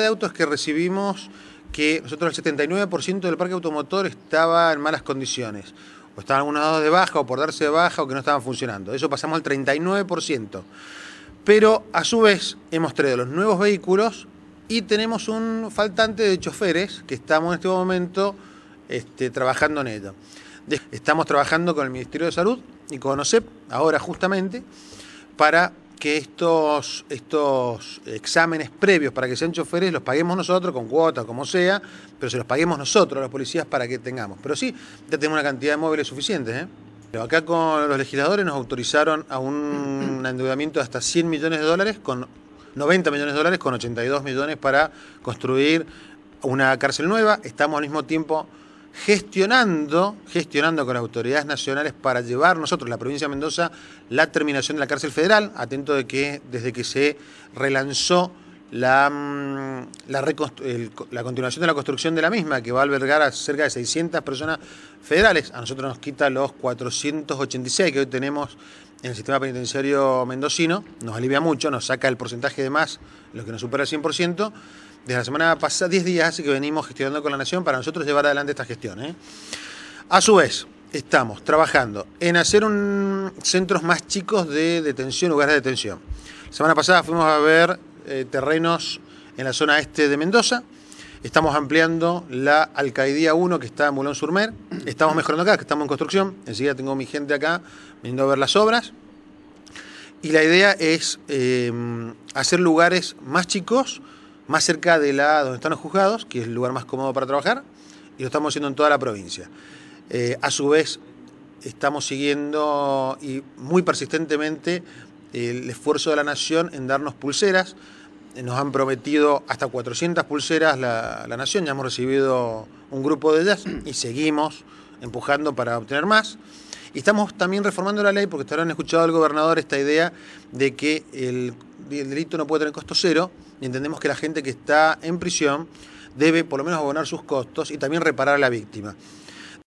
de autos que recibimos que nosotros el 79% del parque automotor estaba en malas condiciones, o estaban algunos de baja, o por darse de baja, o que no estaban funcionando. Eso pasamos al 39%. Pero a su vez hemos traído los nuevos vehículos y tenemos un faltante de choferes que estamos en este momento este, trabajando en ello. Estamos trabajando con el Ministerio de Salud y con OSEP, ahora justamente, para que estos, estos exámenes previos para que sean choferes los paguemos nosotros, con cuota, como sea, pero se los paguemos nosotros, a los policías, para que tengamos. Pero sí, ya tenemos una cantidad de móviles suficientes. ¿eh? Pero acá con los legisladores nos autorizaron a un endeudamiento de hasta 100 millones de dólares, con 90 millones de dólares, con 82 millones para construir una cárcel nueva. Estamos al mismo tiempo gestionando, gestionando con autoridades nacionales para llevar nosotros, la provincia de Mendoza, la terminación de la cárcel federal, atento de que desde que se relanzó la, mm, la, la, continuación de la construcción de la misma, que va a albergar a cerca de 600 personas federales. A nosotros nos quita los 486 que hoy tenemos en el sistema penitenciario mendocino, nos alivia mucho, nos saca el porcentaje de más, lo que nos supera el 100%. Desde la semana pasada, 10 días hace que venimos gestionando con la Nación para nosotros llevar adelante esta gestión. ¿eh? A su vez, estamos trabajando en hacer un, centros más chicos de detención, lugares de detención. La semana pasada fuimos a ver eh, terrenos en la zona este de Mendoza. Estamos ampliando la Alcaidía 1 que está en Mulón Surmer estamos mejorando acá, que estamos en construcción. Enseguida tengo mi gente acá viniendo a ver las obras. Y la idea es em, hacer lugares más chicos, más cerca de la donde están los juzgados, que es el lugar más cómodo para trabajar, y lo estamos haciendo en toda la provincia. Eh, a su vez, estamos siguiendo y muy persistentemente el esfuerzo de la nación en darnos pulseras. Nos han prometido hasta 400 pulseras la, la nación, ya hemos recibido un grupo de ellas y seguimos empujando para obtener más. Y estamos también reformando la ley, porque estarán habrán escuchado al gobernador esta idea de que el, el, delito no puede tener costo cero, y entendemos que la gente que está en prisión debe por lo menos abonar sus costos y también reparar a la víctima.